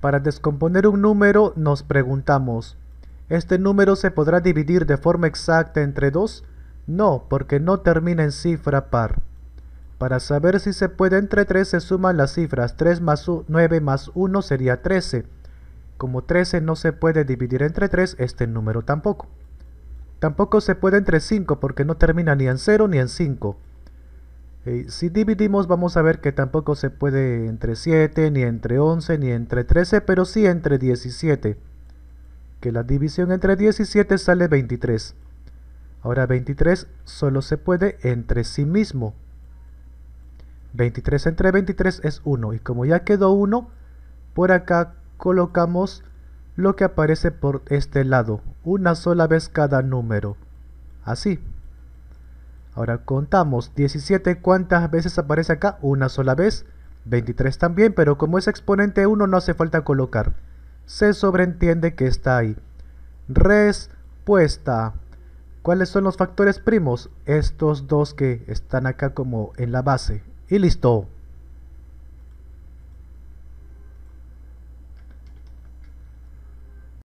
Para descomponer un número nos preguntamos, ¿este número se podrá dividir de forma exacta entre 2? No, porque no termina en cifra par. Para saber si se puede entre 3 se suman las cifras 3 más 9 más 1 sería 13. Como 13 no se puede dividir entre 3, este número tampoco. Tampoco se puede entre 5 porque no termina ni en 0 ni en 5. Eh, si dividimos vamos a ver que tampoco se puede entre 7, ni entre 11, ni entre 13, pero sí entre 17. Que la división entre 17 sale 23. Ahora 23 solo se puede entre sí mismo. 23 entre 23 es 1. Y como ya quedó 1, por acá colocamos lo que aparece por este lado. Una sola vez cada número. Así. Ahora contamos 17, ¿cuántas veces aparece acá? Una sola vez. 23 también, pero como es exponente 1 no hace falta colocar. Se sobreentiende que está ahí. Respuesta. ¿Cuáles son los factores primos? Estos dos que están acá como en la base. Y listo.